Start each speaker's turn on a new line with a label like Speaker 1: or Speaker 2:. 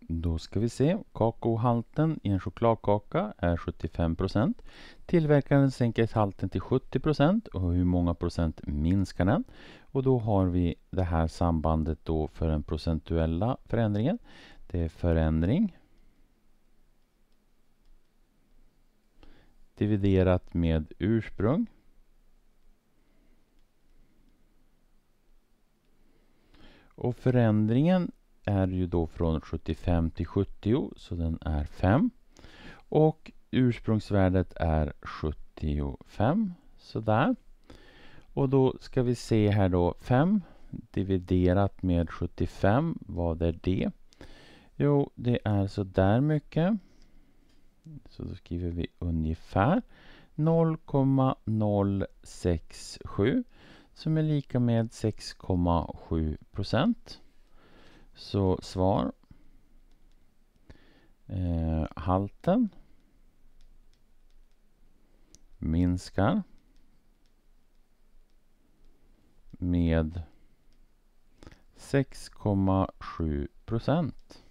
Speaker 1: Då ska vi se. Kakaohalten i en chokladkaka är 75 procent. Tillverkaren sänker halten till 70 procent och hur många procent minskar den? Och då har vi det här sambandet då för den procentuella förändringen. Det är förändring dividerat med ursprung. Och förändringen är ju då från 75 till 70 så den är 5. Och ursprungsvärdet är 75 sådär. Och då ska vi se här då 5 dividerat med 75, vad är det? Jo, det är så där mycket. Så då skriver vi ungefär 0,067 som är lika med 6,7 procent. Så svar. Eh, halten minskar med 6,7 procent.